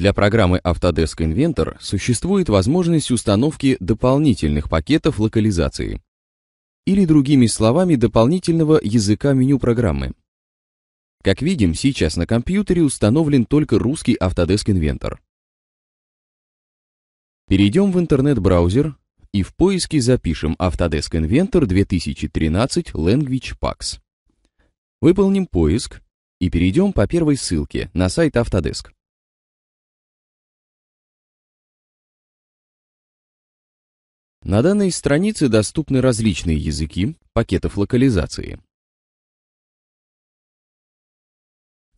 Для программы Autodesk Inventor существует возможность установки дополнительных пакетов локализации или другими словами дополнительного языка меню программы. Как видим, сейчас на компьютере установлен только русский Autodesk Inventor. Перейдем в интернет-браузер и в поиске запишем Autodesk Inventor 2013 Language Packs. Выполним поиск и перейдем по первой ссылке на сайт Autodesk. На данной странице доступны различные языки пакетов локализации.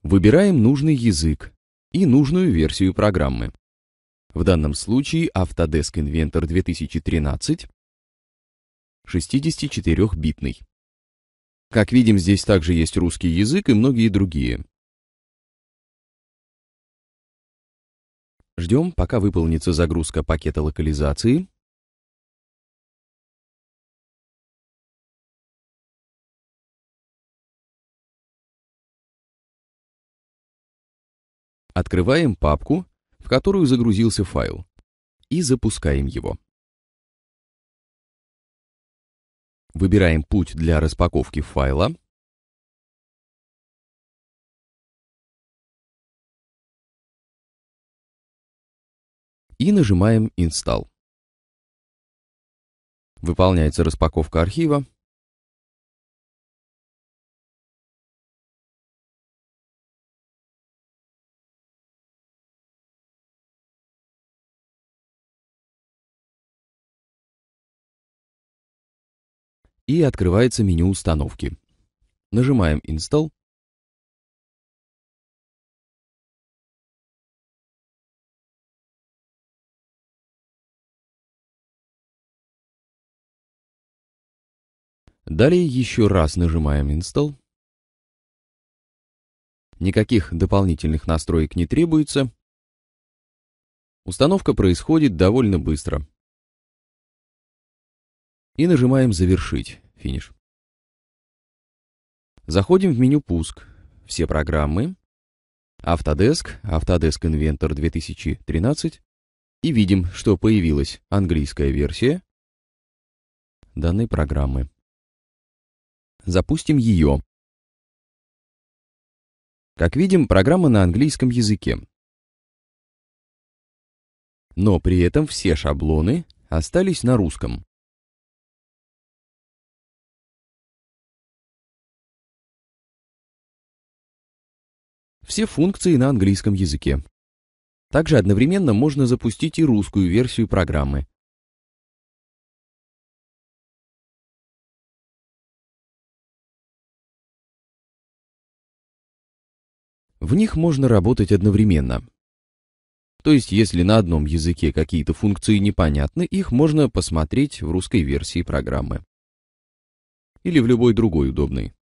Выбираем нужный язык и нужную версию программы. В данном случае Autodesk Inventor 2013 64-битный. Как видим, здесь также есть русский язык и многие другие. Ждем, пока выполнится загрузка пакета локализации Открываем папку, в которую загрузился файл, и запускаем его. Выбираем путь для распаковки файла. И нажимаем «Install». Выполняется распаковка архива, и открывается меню установки. Нажимаем Install. Далее еще раз нажимаем Install. Никаких дополнительных настроек не требуется. Установка происходит довольно быстро и нажимаем «Завершить» финиш. Заходим в меню «Пуск», «Все программы», «Автодеск», «Автодеск Инвентор 2013» и видим, что появилась английская версия данной программы. Запустим ее. Как видим, программа на английском языке. Но при этом все шаблоны остались на русском. все функции на английском языке. Также одновременно можно запустить и русскую версию программы. В них можно работать одновременно. То есть, если на одном языке какие-то функции непонятны, их можно посмотреть в русской версии программы. Или в любой другой удобной.